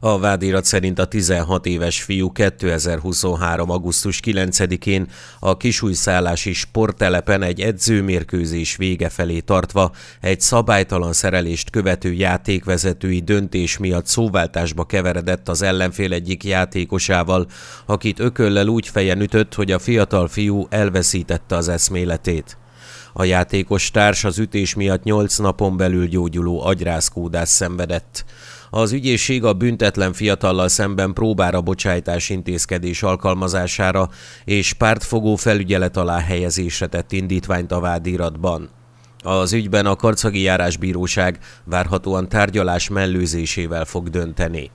A vádirat szerint a 16 éves fiú 2023. augusztus 9-én a kisújszállási sporttelepen egy edzőmérkőzés vége felé tartva egy szabálytalan szerelést követő játékvezetői döntés miatt szóváltásba keveredett az ellenfél egyik játékosával, akit ököllel úgy fejen ütött, hogy a fiatal fiú elveszítette az eszméletét. A játékos társ az ütés miatt 8 napon belül gyógyuló agyrázkódás szenvedett. Az ügyészség a büntetlen fiatallal szemben próbára bocsájtás intézkedés alkalmazására és pártfogó felügyelet alá helyezésre tett indítványt a vádiratban. Az ügyben a Karcagi Járásbíróság várhatóan tárgyalás mellőzésével fog dönteni.